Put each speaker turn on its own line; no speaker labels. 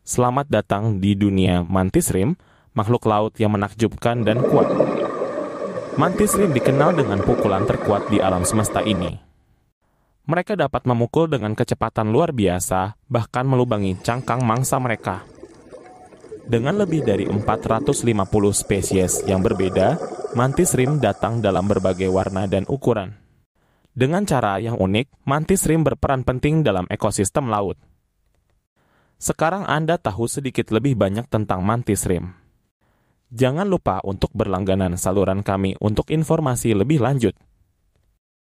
Selamat datang di dunia mantis rim, makhluk laut yang menakjubkan dan kuat. Mantis rim dikenal dengan pukulan terkuat di alam semesta ini. Mereka dapat memukul dengan kecepatan luar biasa, bahkan melubangi cangkang mangsa mereka. Dengan lebih dari 450 spesies yang berbeda, mantis rim datang dalam berbagai warna dan ukuran. Dengan cara yang unik, mantis rim berperan penting dalam ekosistem laut. Sekarang Anda tahu sedikit lebih banyak tentang mantis rim. Jangan lupa untuk berlangganan saluran kami untuk informasi lebih lanjut.